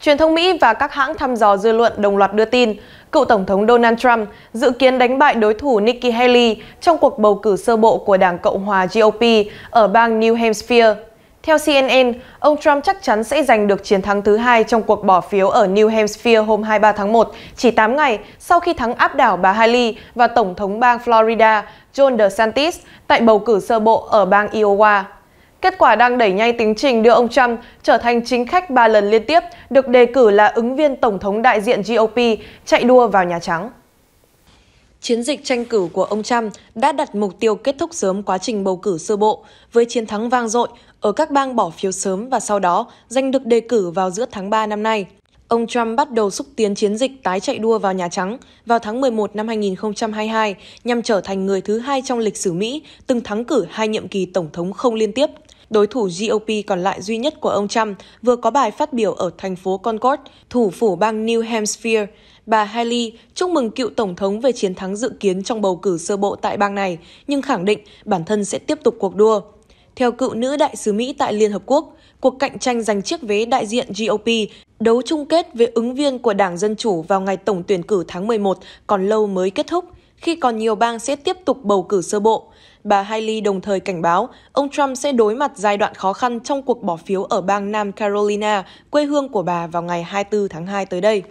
Truyền thông Mỹ và các hãng thăm dò dư luận đồng loạt đưa tin, cựu Tổng thống Donald Trump dự kiến đánh bại đối thủ Nikki Haley trong cuộc bầu cử sơ bộ của Đảng Cộng hòa GOP ở bang New Hampshire. Theo CNN, ông Trump chắc chắn sẽ giành được chiến thắng thứ hai trong cuộc bỏ phiếu ở New Hampshire hôm 23 tháng 1, chỉ 8 ngày sau khi thắng áp đảo bà Haley và Tổng thống bang Florida John DeSantis tại bầu cử sơ bộ ở bang Iowa. Kết quả đang đẩy nhanh tiến trình đưa ông Trump trở thành chính khách 3 lần liên tiếp, được đề cử là ứng viên Tổng thống đại diện GOP chạy đua vào Nhà Trắng. Chiến dịch tranh cử của ông Trump đã đặt mục tiêu kết thúc sớm quá trình bầu cử sơ bộ với chiến thắng vang dội ở các bang bỏ phiếu sớm và sau đó giành được đề cử vào giữa tháng 3 năm nay. Ông Trump bắt đầu xúc tiến chiến dịch tái chạy đua vào Nhà Trắng vào tháng 11 năm 2022 nhằm trở thành người thứ hai trong lịch sử Mỹ từng thắng cử hai nhiệm kỳ tổng thống không liên tiếp đối thủ GOP còn lại duy nhất của ông Trump, vừa có bài phát biểu ở thành phố Concord, thủ phủ bang New Hampshire. Bà Haley chúc mừng cựu Tổng thống về chiến thắng dự kiến trong bầu cử sơ bộ tại bang này, nhưng khẳng định bản thân sẽ tiếp tục cuộc đua. Theo cựu nữ đại sứ Mỹ tại Liên Hợp Quốc, cuộc cạnh tranh giành chiếc vé đại diện GOP đấu chung kết với ứng viên của Đảng Dân Chủ vào ngày tổng tuyển cử tháng 11 còn lâu mới kết thúc – khi còn nhiều bang sẽ tiếp tục bầu cử sơ bộ. Bà Haley đồng thời cảnh báo ông Trump sẽ đối mặt giai đoạn khó khăn trong cuộc bỏ phiếu ở bang Nam Carolina, quê hương của bà vào ngày 24 tháng 2 tới đây.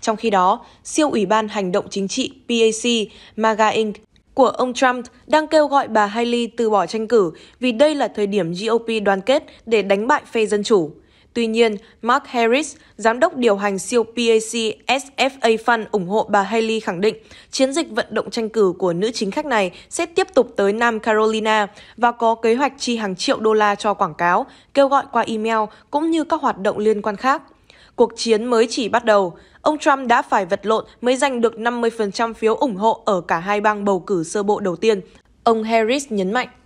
Trong khi đó, siêu ủy ban hành động chính trị PAC, MAGA Inc., của ông Trump đang kêu gọi bà Haley từ bỏ tranh cử vì đây là thời điểm GOP đoàn kết để đánh bại phe Dân Chủ. Tuy nhiên, Mark Harris, giám đốc điều hành siêu PAC SFA Fund ủng hộ bà Haley khẳng định chiến dịch vận động tranh cử của nữ chính khách này sẽ tiếp tục tới Nam Carolina và có kế hoạch chi hàng triệu đô la cho quảng cáo, kêu gọi qua email cũng như các hoạt động liên quan khác. Cuộc chiến mới chỉ bắt đầu, ông Trump đã phải vật lộn mới giành được 50% phiếu ủng hộ ở cả hai bang bầu cử sơ bộ đầu tiên. Ông Harris nhấn mạnh.